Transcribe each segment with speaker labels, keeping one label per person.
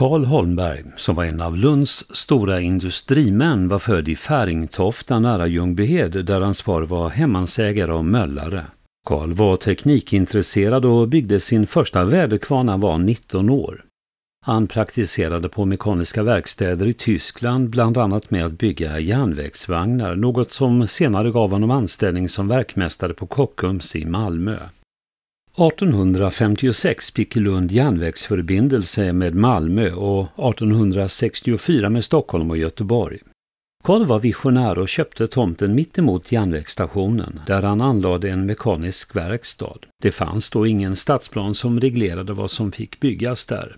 Speaker 1: Karl Holmberg, som var en av Lunds stora industrimän, var född i Färingtofta nära Ljungbyhed där hans far var hemmansägare och möllare. Karl var teknikintresserad och byggde sin första väderkvarn när han var 19 år. Han praktiserade på mekaniska verkstäder i Tyskland, bland annat med att bygga järnvägsvagnar, något som senare gav honom anställning som verkmästare på Kockums i Malmö. 1856 fick Lund järnvägsförbindelse med Malmö och 1864 med Stockholm och Göteborg. Karl var visionär och köpte tomten mittemot järnvägsstationen där han anlade en mekanisk verkstad. Det fanns då ingen stadsplan som reglerade vad som fick byggas där.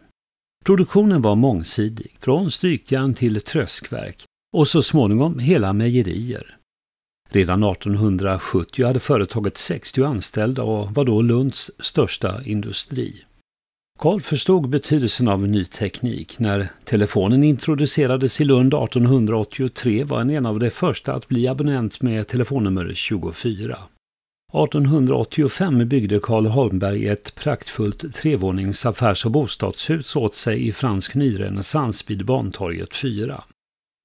Speaker 1: Produktionen var mångsidig, från strykjärn till tröskverk och så småningom hela mejerier. Redan 1870 hade företaget 60 anställda och var då Lunds största industri. Karl förstod betydelsen av ny teknik. När telefonen introducerades i Lund 1883 var han en av de första att bli abonnent med telefonnummer 24. 1885 byggde Karl Holmberg ett praktfullt trevåningsaffärs och bostadshus åt sig i fransk nyrenässans vid Bantorget 4.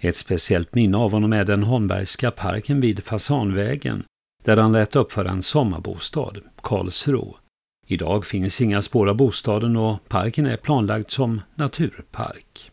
Speaker 1: Ett speciellt minne av honom är den Holmbergska parken vid Fasanvägen, där han lät uppföra en sommarbostad, Karlsro. Idag finns inga spår av bostaden och parken är planlagd som naturpark.